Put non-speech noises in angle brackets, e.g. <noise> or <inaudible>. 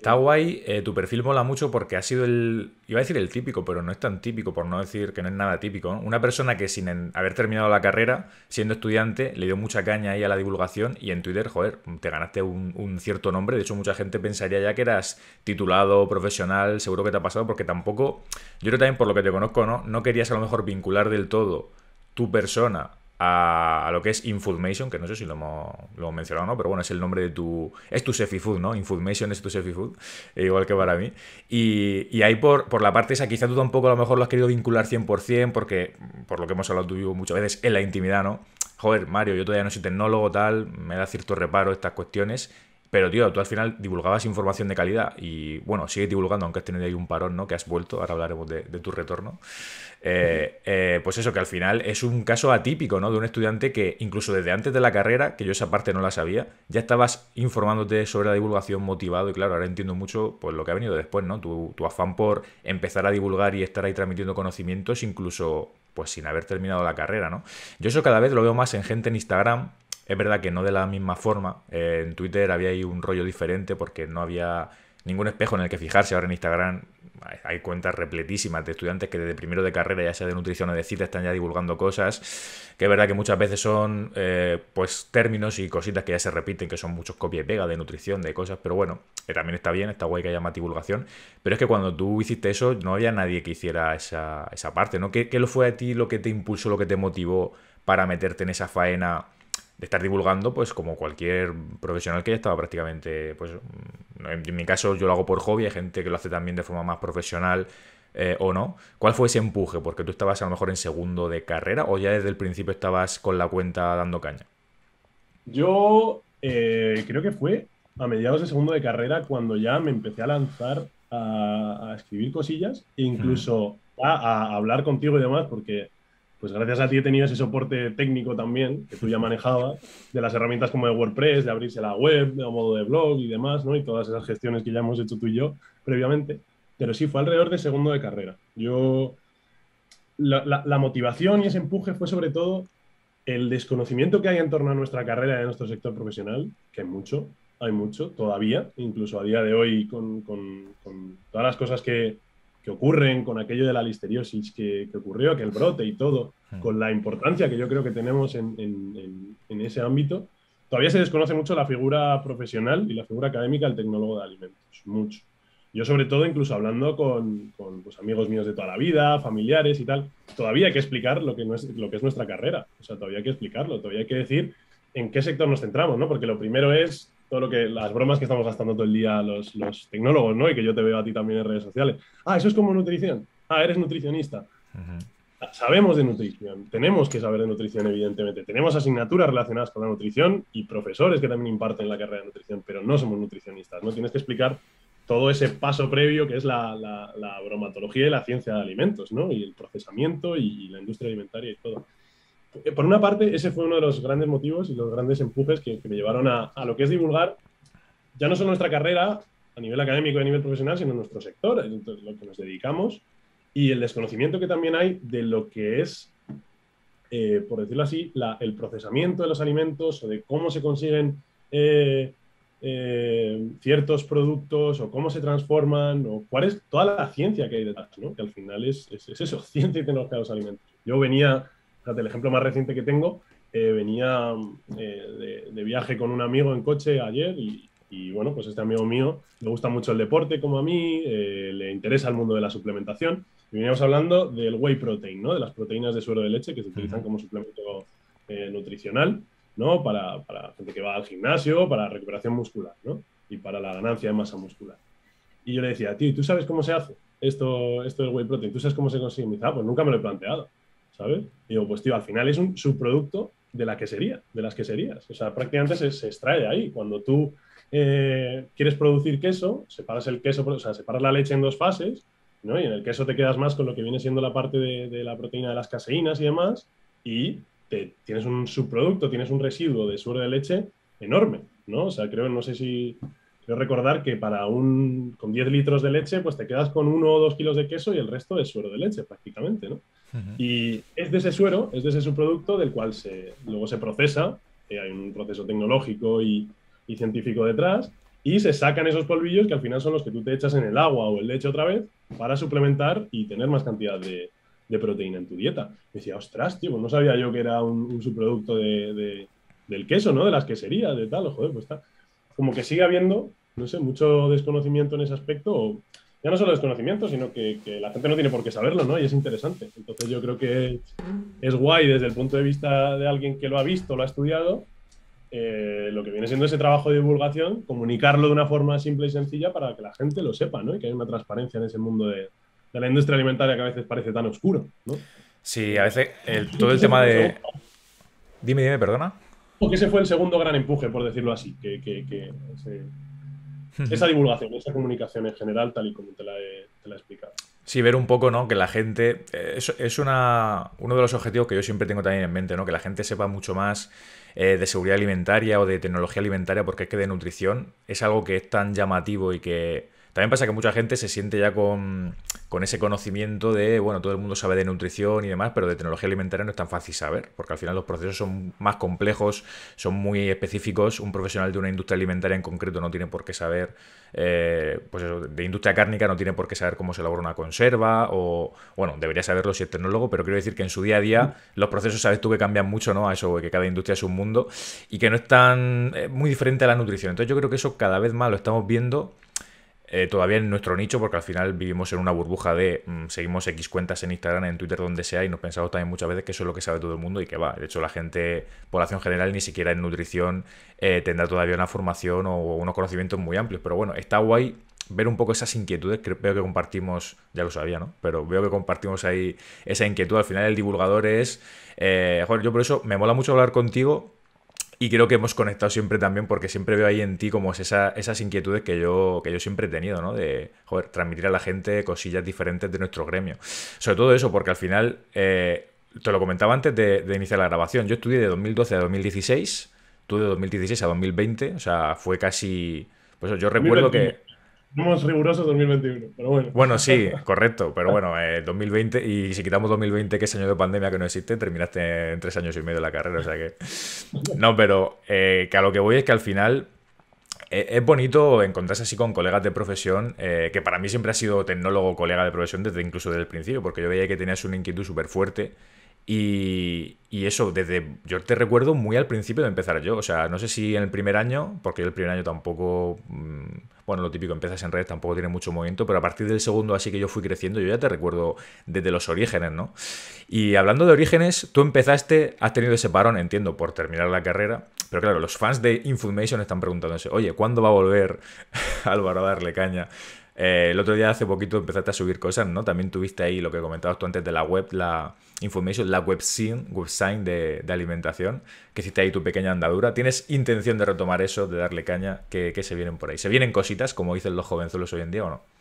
Está guay, eh, tu perfil mola mucho porque ha sido el, iba a decir el típico, pero no es tan típico, por no decir que no es nada típico. Una persona que sin haber terminado la carrera, siendo estudiante, le dio mucha caña ahí a la divulgación y en Twitter, joder, te ganaste un, un cierto nombre. De hecho, mucha gente pensaría ya que eras titulado, profesional, seguro que te ha pasado, porque tampoco, yo creo también por lo que te conozco, ¿no? No querías a lo mejor vincular del todo tu persona a, lo que es Infudmation, que no sé si lo hemos, mencionado o no, pero bueno, es el nombre de tu... Es tu Sefi Food, ¿no? Infudmation es tu Sefi Food, <laughs> igual que para mí. Y, y ahí por, por, la parte esa, quizá tú tampoco a lo mejor lo has querido vincular 100%, porque por lo que hemos hablado tú muchas veces, en la intimidad, ¿no? Joder, Mario, yo todavía no soy tecnólogo, tal, me da cierto reparo estas cuestiones pero, tío, tú al final divulgabas información de calidad y, bueno, sigues divulgando, aunque has tenido ahí un parón, ¿no? Que has vuelto, ahora hablaremos de, tu retorno. Eh, eh, pues eso, que al final es un caso atípico, ¿no? De un estudiante que, incluso desde antes de la carrera, que yo esa parte no la sabía, ya estabas informándote sobre la divulgación motivado y, claro, ahora entiendo mucho pues, lo que ha venido después, ¿no? Tu, tu afán por empezar a divulgar y estar ahí transmitiendo conocimientos, incluso pues sin haber terminado la carrera, ¿no? Yo eso cada vez lo veo más en gente en Instagram es verdad que no de la misma forma. Eh, en Twitter había ahí un rollo diferente porque no había ningún espejo en el que fijarse. Ahora en Instagram hay cuentas repletísimas de estudiantes que desde primero de carrera, ya sea de nutrición o de cita, están ya divulgando cosas que es verdad que muchas veces son eh, pues términos y cositas que ya se repiten, que son muchos copias y pega de nutrición, de cosas, pero bueno, eh, también está bien, está guay que haya más divulgación, pero es que cuando tú hiciste eso no había nadie que hiciera esa, esa parte, ¿no? ¿Qué, lo fue a ti lo que te impulsó, lo que te motivó para meterte en esa faena? de estar divulgando, pues como cualquier profesional que ya estaba prácticamente, pues mm, en, mi caso yo lo hago por hobby, hay gente que lo hace también de forma más profesional eh, o no. ¿Cuál fue ese empuje? Porque tú estabas a lo mejor en segundo de carrera o ya desde el principio estabas con la cuenta dando caña. Yo eh, creo que fue a mediados de segundo de carrera cuando ya me empecé a lanzar a, escribir cosillas e incluso mm. a hablar contigo y demás, porque pues gracias a ti he tenido ese soporte técnico también, que tú ya manejabas, de las herramientas como de WordPress, de abrirse la web, de modo de blog y demás, ¿no? Y todas esas gestiones que ya hemos hecho tú y yo previamente. Pero sí, fue alrededor de segundo de carrera. Yo, la, motivación y ese empuje fue sobre todo el desconocimiento que hay en torno a nuestra carrera y a nuestro sector profesional, que hay mucho, hay mucho todavía, incluso a día de hoy con todas las cosas que, que ocurren, con aquello de la listeriosis que, que, ocurrió, aquel brote y todo, hmm. con la importancia que yo creo que tenemos en, ese ámbito, todavía se desconoce mucho la figura profesional y la figura académica del tecnólogo de alimentos, mucho. Yo sobre todo, incluso hablando con, pues, amigos míos de toda la vida, familiares y tal, todavía hay que explicar lo que, no es, lo que es nuestra carrera, o sea, todavía hay que explicarlo, todavía hay que decir en qué sector nos centramos, ¿no? Porque lo primero es todo lo que, las bromas que estamos gastando todo el día los, tecnólogos, ¿no? Y que yo te veo a ti también en redes sociales. Ah, eso es como nutrición. Ah, eres nutricionista. Sabemos de nutrición, tenemos que saber de nutrición, evidentemente. Tenemos asignaturas relacionadas con la nutrición y profesores que también imparten la carrera de nutrición, pero no somos nutricionistas, ¿no? Tienes que explicar todo ese paso previo que es la, bromatología y la ciencia de alimentos, ¿no? Y el procesamiento y la industria alimentaria y todo. Eh, por una parte, ese fue uno de los grandes motivos y los grandes empujes que, me llevaron a, lo que es divulgar, ya no solo nuestra carrera a nivel académico y a nivel profesional, sino nuestro sector, lo que nos dedicamos y el desconocimiento que también hay de lo que es, eh, por decirlo así, el procesamiento de los alimentos o de cómo se consiguen eh, ciertos productos o cómo se transforman o cuál es toda la ciencia que hay detrás, ¿no? que al final es, es eso, <laughs> ciencia y tecnología de los alimentos. Yo venía Fíjate, el ejemplo más reciente que tengo, eh, venía eh, de, viaje con un amigo en coche ayer y, bueno, pues este amigo mío le gusta mucho el deporte como a mí, eh, le interesa el mundo de la suplementación. Y veníamos hablando del whey protein, ¿no? De las proteínas de suero de leche que se utilizan como suplemento nutricional, ¿no? Para, para gente que va al gimnasio, para recuperación muscular, ¿no? Y para la ganancia de masa muscular. Y yo le decía, tío, ¿tú sabes cómo se hace esto, esto del whey protein? ¿Tú sabes cómo se consigue? Y me dice, ah, pues nunca me lo he planteado. ¿sabes? Y digo, pues tío, al final es un subproducto de la quesería, de las queserías. O sea, prácticamente se, se extrae ahí. Cuando tú eh, quieres producir queso, separas el queso, o sea, separas la leche en dos fases, ¿no? Y en el queso te quedas más con lo que viene siendo la parte de, la proteína de las caseínas y demás, y tienes un subproducto, tienes un residuo de suero de leche enorme, ¿no? O sea, creo, no sé si Quiero recordar que para un, con 10 litros de leche, pues te quedas con 1 o 2 kilos de queso y el resto es suero de leche prácticamente, ¿no? Y es de ese suero, es de ese subproducto del cual se, luego se procesa, eh, hay un proceso tecnológico y, científico detrás, y se sacan esos polvillos que al final son los que tú te echas en el agua o el leche otra vez para suplementar y tener más cantidad de, de proteína en tu dieta. Me decía, ostras, tío, pues no sabía yo que era un, subproducto de, del queso, ¿no? De las queserías, de tal, joder, pues está como que sigue habiendo, no sé, mucho desconocimiento en ese aspecto, ya no solo desconocimiento, sino que, la gente no tiene por qué saberlo, ¿no? Y es interesante. Entonces yo creo que es guay desde el punto de vista de alguien que lo ha visto, lo ha estudiado, eh, lo que viene siendo ese trabajo de divulgación, comunicarlo de una forma simple y sencilla para que la gente lo sepa, ¿no? Y que haya una transparencia en ese mundo de, la industria alimentaria que a veces parece tan oscuro, ¿no? Sí, a veces todo el tema de... <laughs> Dime, dime, perdona. Porque ese fue el segundo gran empuje, por decirlo así, que, esa divulgación, esa comunicación en general, tal y como te la he, explicado. Sí, ver un poco, ¿no? Que la gente. Eh, es, una, uno de los objetivos que yo siempre tengo también en mente, ¿no? Que la gente sepa mucho más eh, de seguridad alimentaria o de tecnología alimentaria, porque es que de nutrición es algo que es tan llamativo y que también pasa que mucha gente se siente ya con, con ese conocimiento de, bueno, todo el mundo sabe de nutrición y demás, pero de tecnología alimentaria no es tan fácil saber, porque al final los procesos son más complejos, son muy específicos. Un profesional de una industria alimentaria en concreto no tiene por qué saber, eh, pues eso, de industria cárnica no tiene por qué saber cómo se elabora una conserva, o, bueno, debería saberlo si es tecnólogo, pero quiero decir que en su día a día los procesos, sabes tú, que cambian mucho, ¿no? A eso, que cada industria es un mundo y que no es tan, eh, muy diferente a la nutrición. Entonces yo creo que eso cada vez más lo estamos viendo eh, todavía en nuestro nicho, porque al final vivimos en una burbuja de mm, seguimos X cuentas en Instagram, en Twitter, donde sea, y nos pensamos también muchas veces que eso es lo que sabe todo el mundo y que va. De hecho, la gente, población general, ni siquiera en nutrición eh, tendrá todavía una formación o unos conocimientos muy amplios. Pero bueno, está guay ver un poco esas inquietudes que veo que compartimos, ya lo sabía, ¿no? Pero veo que compartimos ahí esa inquietud. Al final el divulgador es... Eh, joder, yo por eso me mola mucho hablar contigo y creo que hemos conectado siempre también porque siempre veo ahí en ti como esas inquietudes que yo, que yo siempre he tenido, ¿no? De, joder, transmitir a la gente cosillas diferentes de nuestro gremio. Sobre todo eso, porque al final, eh, te lo comentaba antes de, iniciar la grabación, yo estudié de 2012 a 2016, tú de 2016 a 2020, o sea, fue casi... Pues yo recuerdo que... Somos rigurosos 2021, pero bueno. Bueno, sí, <laughs> correcto, pero bueno, 2020, y si quitamos 2020, que es año de pandemia que no existe, terminaste en tres años y medio la carrera, o sea que... No, pero eh, que a lo que voy es que al final eh, es bonito encontrarse así con colegas de profesión, eh, que para mí siempre ha sido tecnólogo, colega de profesión desde incluso desde el principio, porque yo veía que tenías una inquietud súper fuerte y, eso, desde. Yo te recuerdo muy al principio de empezar yo. O sea, no sé si en el primer año, porque el primer año tampoco. Mm, bueno, lo típico, empiezas en redes, tampoco tiene mucho movimiento, pero a partir del segundo, así que yo fui creciendo, yo ya te recuerdo desde los orígenes, ¿no? Y hablando de orígenes, tú empezaste, has tenido ese parón, entiendo, por terminar la carrera, pero claro, los fans de InfoMation están preguntándose, oye, ¿cuándo va a volver <laughs> Álvaro a darle caña? Eh, el otro día, hace poquito, empezaste a subir cosas, ¿no? También tuviste ahí lo que comentabas tú antes de la web, la information, la web scene, web sign de, alimentación, que hiciste ahí tu pequeña andadura. ¿Tienes intención de retomar eso, de darle caña? que se vienen por ahí? ¿Se vienen cositas, como dicen los jovenzuelos hoy en día o no?